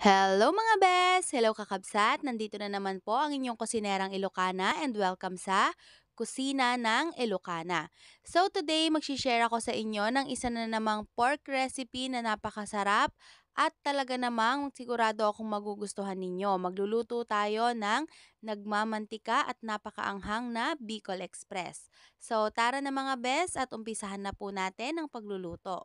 Hello mga best! Hello kakabsat! Nandito na naman po ang inyong kusinerang Ilocana and welcome sa Kusina ng Ilocana. So today, magsishare ako sa inyo ng isa na namang pork recipe na napakasarap at talaga namang sigurado akong magugustuhan ninyo. Magluluto tayo ng nagmamantika at napakaanghang na Bicol Express. So tara na mga best at umpisahan na po natin ang pagluluto.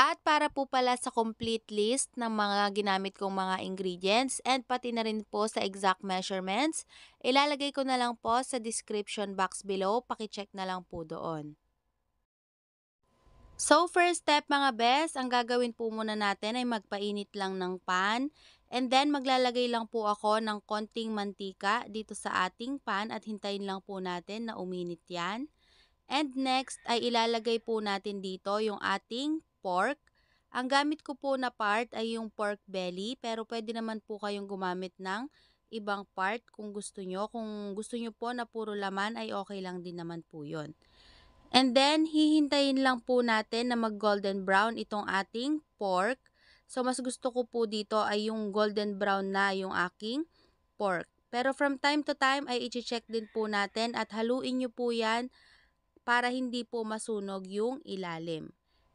At para po pala sa complete list ng mga ginamit kong mga ingredients and pati na rin po sa exact measurements, ilalagay ko na lang po sa description box below, paki-check na lang po doon. So first step mga best, ang gagawin po muna natin ay magpainit lang ng pan and then maglalagay lang po ako ng konting mantika dito sa ating pan at hintayin lang po natin na uminit yan. And next ay ilalagay po natin dito yung ating pork. Ang gamit ko po na part ay yung pork belly pero pwede naman po kayong gumamit ng ibang part kung gusto nyo. Kung gusto nyo po na puro laman ay okay lang din naman po yon. And then, hihintayin lang po natin na mag golden brown itong ating pork. So, mas gusto ko po dito ay yung golden brown na yung aking pork. Pero from time to time ay i-check din po natin at haluin nyo po yan para hindi po masunog yung ilalim.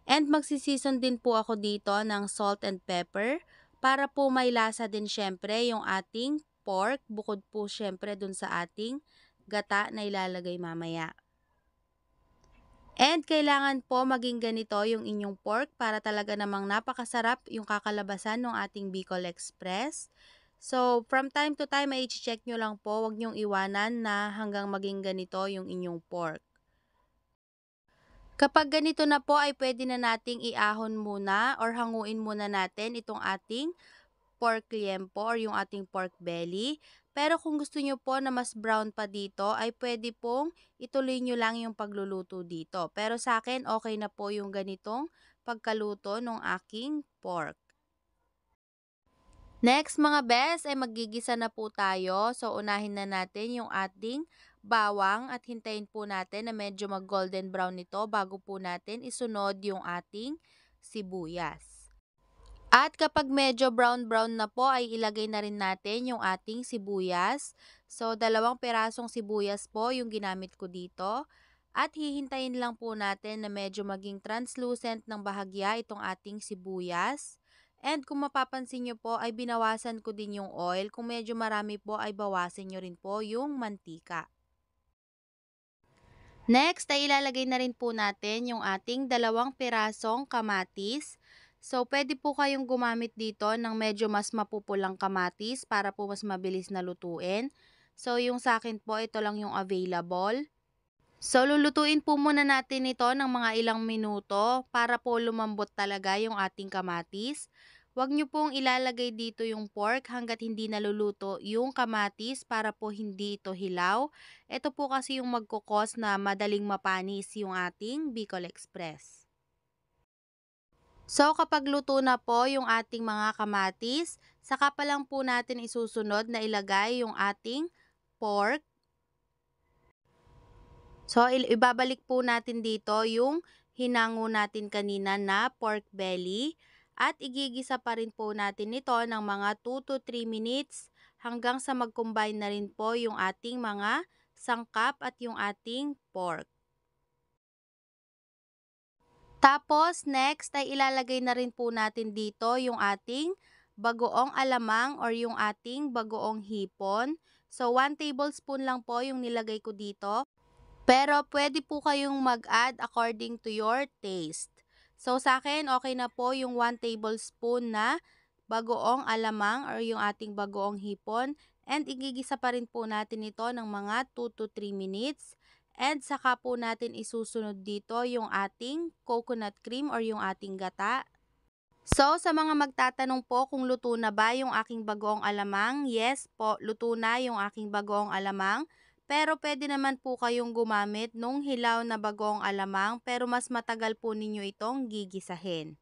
And magsi-season din po ako dito ng salt and pepper para po may lasa din syempre yung ating pork bukod po syempre dun sa ating gata na ilalagay mamaya. And kailangan po maging ganito yung inyong pork para talaga namang napakasarap yung kakalabasan ng ating Bicol Express. So, from time to time, i-check nyo lang po. wag nyong iwanan na hanggang maging ganito yung inyong pork. Kapag ganito na po ay pwede na nating iahon muna or hanguin muna natin itong ating pork liempo or yung ating pork belly. Pero kung gusto nyo po na mas brown pa dito, ay pwede pong ituloy nyo lang yung pagluluto dito. Pero sa akin, okay na po yung ganitong pagkaluto ng aking pork. Next mga best, ay magigisa na po tayo. So, unahin na natin yung ating bawang at hintayin po natin na medyo mag golden brown nito bago po natin isunod yung ating sibuyas. At kapag medyo brown-brown na po ay ilagay na rin natin yung ating sibuyas. So dalawang perasong sibuyas po yung ginamit ko dito. At hihintayin lang po natin na medyo maging translucent ng bahagya itong ating sibuyas. And kung mapapansin nyo po ay binawasan ko din yung oil. Kung medyo marami po ay bawasin nyo rin po yung mantika. Next ay ilalagay na rin po natin yung ating dalawang pirasong kamatis. So, pwede po kayong gumamit dito ng medyo mas mapupulang kamatis para po mas mabilis na lutuin. So, yung sa akin po, ito lang yung available. So, lulutuin po muna natin ito ng mga ilang minuto para po lumambot talaga yung ating kamatis. Huwag nyo pong ilalagay dito yung pork hanggat hindi naluluto yung kamatis para po hindi ito hilaw. Ito po kasi yung magkukos na madaling mapanis yung ating Bicol Express. So kapag luto na po yung ating mga kamatis, saka pa lang po natin isusunod na ilagay yung ating pork. So ibabalik po natin dito yung hinango natin kanina na pork belly. At igigisa pa rin po natin ito ng mga 2 to 3 minutes hanggang sa mag-combine na rin po yung ating mga sangkap at yung ating pork. Tapos next ay ilalagay na rin po natin dito yung ating bagoong alamang or yung ating bagoong hipon. So 1 tablespoon lang po yung nilagay ko dito. Pero pwede po kayong mag-add according to your taste. So sa akin, okay na po yung 1 tablespoon na bagoong alamang or yung ating bagoong hipon. And igigisa pa rin po natin ito ng mga 2 to 3 minutes. And saka po natin isusunod dito yung ating coconut cream or yung ating gata. So, sa mga magtatanong po kung luto na ba yung aking bagoong alamang, yes po, luto na yung aking bagoong alamang. Pero pwede naman po kayong gumamit nung hilaw na bagong alamang pero mas matagal po ninyo itong gigisahin.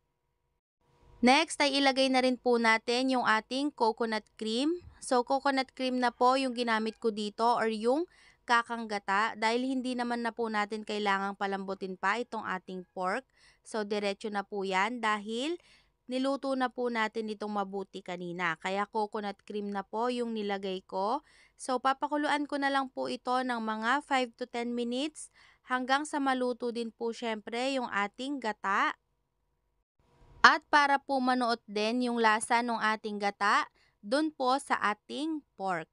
Next ay ilagay na rin po natin yung ating coconut cream. So coconut cream na po yung ginamit ko dito or yung kakanggata dahil hindi naman na po natin kailangang palambutin pa itong ating pork. So diretso na po yan dahil Niluto na po natin itong mabuti kanina. Kaya coconut cream na po yung nilagay ko. So papakuluan ko na lang po ito ng mga 5 to 10 minutes hanggang sa maluto din po syempre yung ating gata. At para po manuot din yung lasa ng ating gata, dun po sa ating pork.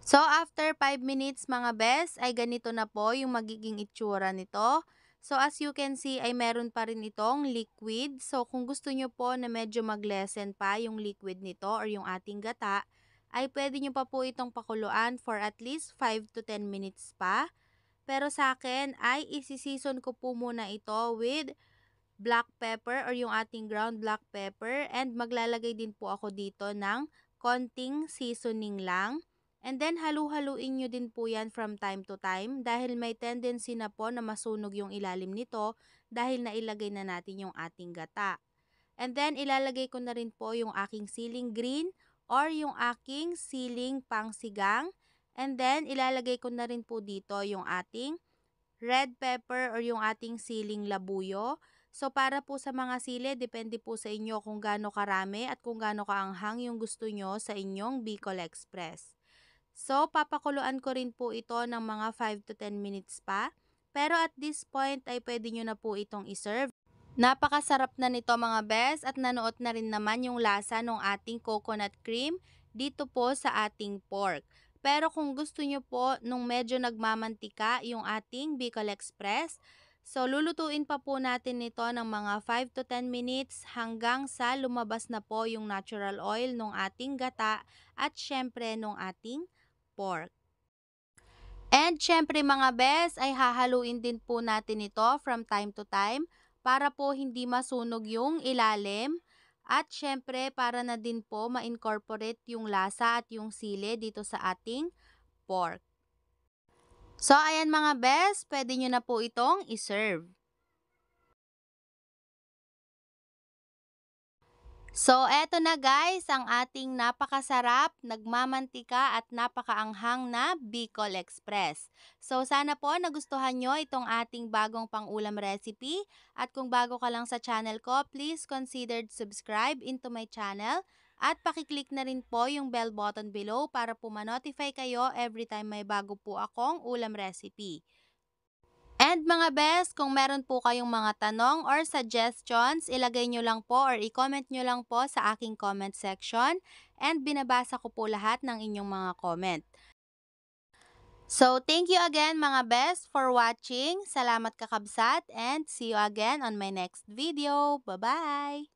So after 5 minutes mga best ay ganito na po yung magiging itsura nito. So as you can see ay meron pa rin itong liquid. So kung gusto nyo po na medyo mag-lessen pa yung liquid nito or yung ating gata, ay pwede nyo pa po itong pakuluan for at least 5 to 10 minutes pa. Pero sa akin ay isi-season ko po muna ito with black pepper or yung ating ground black pepper and maglalagay din po ako dito ng konting seasoning lang. And then halu-haluin nyo din po yan from time to time dahil may tendency na po na masunog yung ilalim nito dahil nailagay na natin yung ating gata. And then ilalagay ko na rin po yung aking ceiling green or yung aking ceiling pangsigang. And then ilalagay ko na rin po dito yung ating red pepper or yung ating siling labuyo. So para po sa mga sili, depende po sa inyo kung gaano karami at kung gaano kaanghang yung gusto nyo sa inyong Bicol Express. So, papakuluan ko rin po ito ng mga 5 to 10 minutes pa. Pero at this point ay pwede nyo na po itong iserve. Napakasarap na nito mga bes at nanuot na rin naman yung lasa ng ating coconut cream dito po sa ating pork. Pero kung gusto nyo po nung medyo nagmamantika yung ating Bicol Express, So, lulutuin pa po natin nito ng mga 5 to 10 minutes hanggang sa lumabas na po yung natural oil ng ating gata at syempre ng ating pork. And syempre mga best, ay hahaluin din po natin ito from time to time para po hindi masunog yung ilalim. At syempre para na din po ma-incorporate yung lasa at yung sili dito sa ating pork. So ayan mga best, pwede nyo na po itong iserve. So, eto na guys, ang ating napakasarap, nagmamantika at napakaanghang na Bicol Express. So, sana po nagustuhan nyo itong ating bagong pang-ulam recipe. At kung bago ka lang sa channel ko, please consider subscribe into my channel. At pakiclick na rin po yung bell button below para po ma kayo every time may bago po akong ulam recipe. And mga best, kung meron po kayong mga tanong or suggestions, ilagay nyo lang po or i-comment nyo lang po sa aking comment section and binabasa ko po lahat ng inyong mga comment. So, thank you again mga best for watching. Salamat kakabsat and see you again on my next video. Bye-bye!